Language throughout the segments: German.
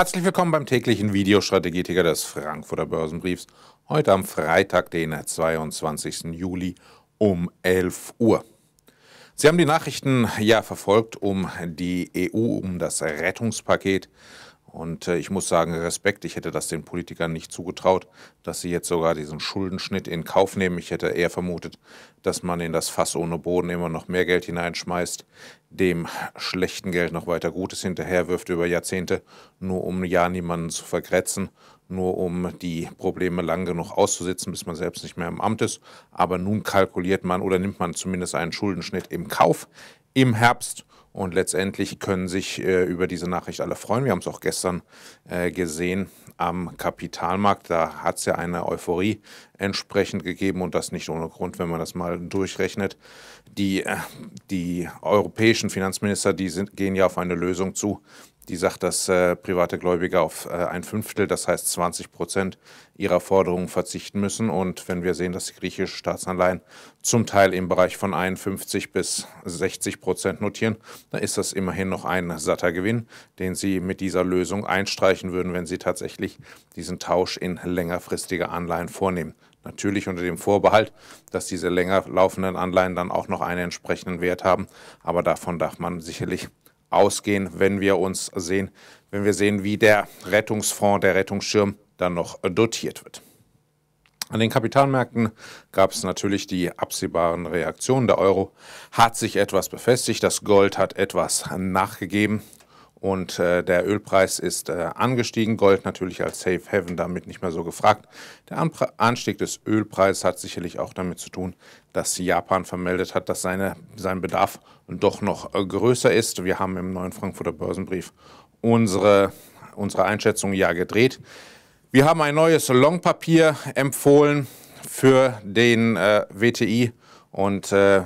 Herzlich willkommen beim täglichen Videostrategieticker des Frankfurter Börsenbriefs. Heute am Freitag, den 22. Juli um 11 Uhr. Sie haben die Nachrichten ja verfolgt um die EU, um das Rettungspaket und äh, ich muss sagen, Respekt, ich hätte das den Politikern nicht zugetraut, dass sie jetzt sogar diesen Schuldenschnitt in Kauf nehmen. Ich hätte eher vermutet, dass man in das Fass ohne Boden immer noch mehr Geld hineinschmeißt, dem schlechten Geld noch weiter Gutes hinterherwirft über Jahrzehnte, nur um ja niemanden zu vergrätzen nur um die Probleme lang genug auszusitzen, bis man selbst nicht mehr im Amt ist. Aber nun kalkuliert man oder nimmt man zumindest einen Schuldenschnitt im Kauf im Herbst. Und letztendlich können sich äh, über diese Nachricht alle freuen. Wir haben es auch gestern äh, gesehen am Kapitalmarkt. Da hat es ja eine Euphorie entsprechend gegeben und das nicht ohne Grund, wenn man das mal durchrechnet. Die, äh, die europäischen Finanzminister, die sind, gehen ja auf eine Lösung zu, die sagt, dass äh, private Gläubiger auf äh, ein Fünftel, das heißt 20 Prozent ihrer Forderungen verzichten müssen. Und wenn wir sehen, dass die griechischen Staatsanleihen zum Teil im Bereich von 51 bis 60 Prozent notieren, dann ist das immerhin noch ein satter Gewinn, den sie mit dieser Lösung einstreichen würden, wenn sie tatsächlich diesen Tausch in längerfristige Anleihen vornehmen. Natürlich unter dem Vorbehalt, dass diese länger laufenden Anleihen dann auch noch einen entsprechenden Wert haben. Aber davon darf man sicherlich ausgehen, wenn wir uns sehen, wenn wir sehen, wie der Rettungsfonds, der Rettungsschirm dann noch äh, dotiert wird. An den Kapitalmärkten gab es natürlich die absehbaren Reaktionen. Der Euro hat sich etwas befestigt, das Gold hat etwas nachgegeben und äh, der Ölpreis ist äh, angestiegen, Gold natürlich als Safe Haven damit nicht mehr so gefragt. Der Anpre Anstieg des Ölpreises hat sicherlich auch damit zu tun, dass Japan vermeldet hat, dass seine, sein Bedarf doch noch äh, größer ist. Wir haben im neuen Frankfurter Börsenbrief unsere, unsere Einschätzung ja gedreht. Wir haben ein neues Longpapier empfohlen für den äh, WTI und äh,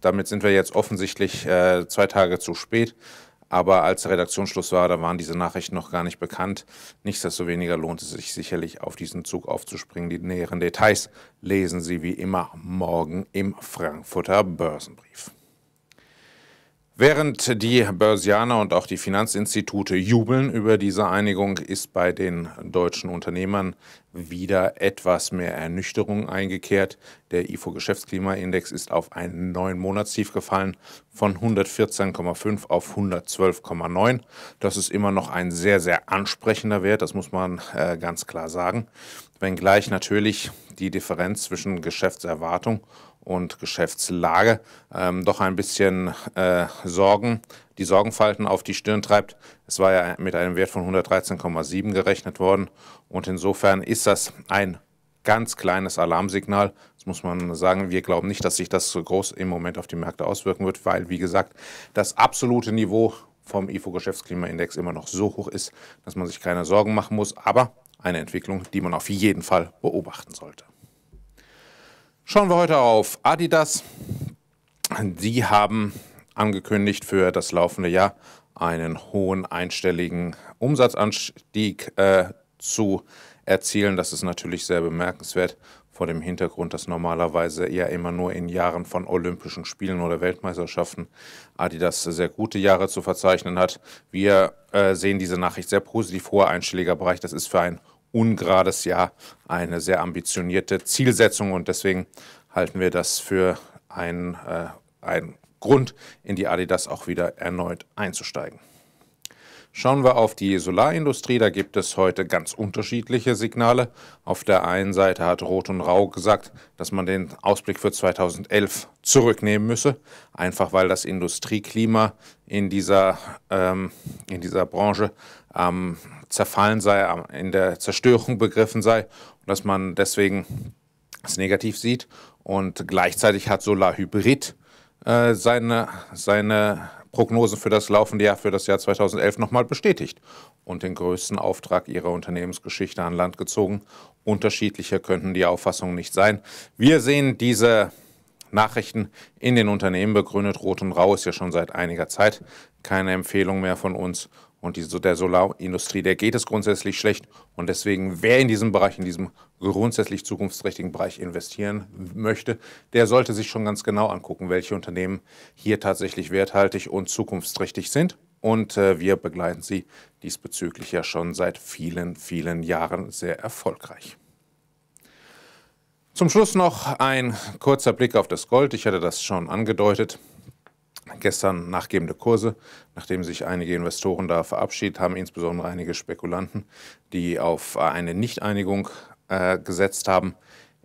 damit sind wir jetzt offensichtlich äh, zwei Tage zu spät. Aber als der Redaktionsschluss war, da waren diese Nachrichten noch gar nicht bekannt. Nichtsdestoweniger lohnt es sich sicherlich, auf diesen Zug aufzuspringen. Die näheren Details lesen Sie wie immer morgen im Frankfurter Börsenbrief. Während die Börsianer und auch die Finanzinstitute jubeln über diese Einigung, ist bei den deutschen Unternehmern wieder etwas mehr Ernüchterung eingekehrt. Der IFO-Geschäftsklimaindex ist auf einen neuen Monatstief gefallen von 114,5 auf 112,9. Das ist immer noch ein sehr, sehr ansprechender Wert, das muss man äh, ganz klar sagen. Wenngleich natürlich die Differenz zwischen Geschäftserwartung und und Geschäftslage ähm, doch ein bisschen äh, Sorgen, die Sorgenfalten auf die Stirn treibt. Es war ja mit einem Wert von 113,7 gerechnet worden und insofern ist das ein ganz kleines Alarmsignal. Das muss man sagen. Wir glauben nicht, dass sich das so groß im Moment auf die Märkte auswirken wird, weil, wie gesagt, das absolute Niveau vom IFO-Geschäftsklimaindex immer noch so hoch ist, dass man sich keine Sorgen machen muss. Aber eine Entwicklung, die man auf jeden Fall beobachten sollte. Schauen wir heute auf Adidas. Sie haben angekündigt für das laufende Jahr einen hohen einstelligen Umsatzanstieg äh, zu erzielen. Das ist natürlich sehr bemerkenswert vor dem Hintergrund, dass normalerweise ja immer nur in Jahren von Olympischen Spielen oder Weltmeisterschaften Adidas sehr gute Jahre zu verzeichnen hat. Wir äh, sehen diese Nachricht sehr positiv, hoher einstelliger Bereich. Das ist für ein ungerades Jahr eine sehr ambitionierte Zielsetzung und deswegen halten wir das für einen, äh, einen Grund, in die Adidas auch wieder erneut einzusteigen. Schauen wir auf die Solarindustrie, da gibt es heute ganz unterschiedliche Signale. Auf der einen Seite hat Roth und Rau gesagt, dass man den Ausblick für 2011 zurücknehmen müsse, einfach weil das Industrieklima in dieser, ähm, in dieser Branche ähm, Zerfallen sei, in der Zerstörung begriffen sei und dass man deswegen es negativ sieht. Und gleichzeitig hat Solarhybrid äh, seine, seine Prognosen für das laufende Jahr, für das Jahr 2011 nochmal bestätigt und den größten Auftrag ihrer Unternehmensgeschichte an Land gezogen. Unterschiedlicher könnten die Auffassungen nicht sein. Wir sehen diese Nachrichten in den Unternehmen begründet. Rot und Rau ist ja schon seit einiger Zeit keine Empfehlung mehr von uns und die, der Solarindustrie, der geht es grundsätzlich schlecht. Und deswegen, wer in diesem Bereich, in diesem grundsätzlich zukunftsträchtigen Bereich investieren möchte, der sollte sich schon ganz genau angucken, welche Unternehmen hier tatsächlich werthaltig und zukunftsträchtig sind. Und äh, wir begleiten sie diesbezüglich ja schon seit vielen, vielen Jahren sehr erfolgreich. Zum Schluss noch ein kurzer Blick auf das Gold. Ich hatte das schon angedeutet gestern nachgebende Kurse, nachdem sich einige Investoren da verabschiedet haben, insbesondere einige Spekulanten, die auf eine Nichteinigung äh, gesetzt haben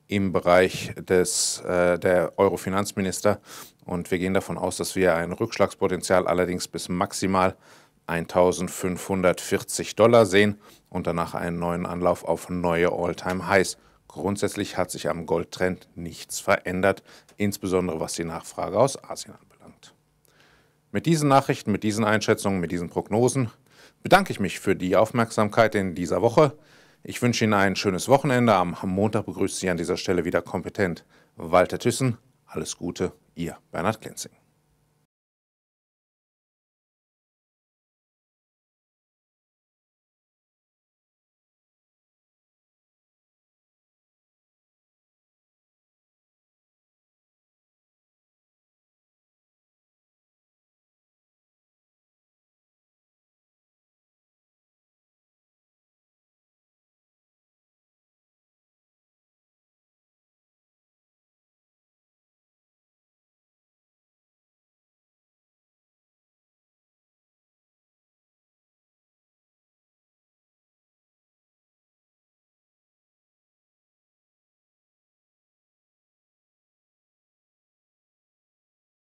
im Bereich des, äh, der Euro-Finanzminister. Und wir gehen davon aus, dass wir ein Rückschlagspotenzial allerdings bis maximal 1540 Dollar sehen und danach einen neuen Anlauf auf neue All-Time-Highs. Grundsätzlich hat sich am Goldtrend nichts verändert, insbesondere was die Nachfrage aus Asien anbelangt. Mit diesen Nachrichten, mit diesen Einschätzungen, mit diesen Prognosen bedanke ich mich für die Aufmerksamkeit in dieser Woche. Ich wünsche Ihnen ein schönes Wochenende. Am Montag begrüßt Sie an dieser Stelle wieder kompetent Walter Thyssen. Alles Gute, Ihr Bernhard Klenzing.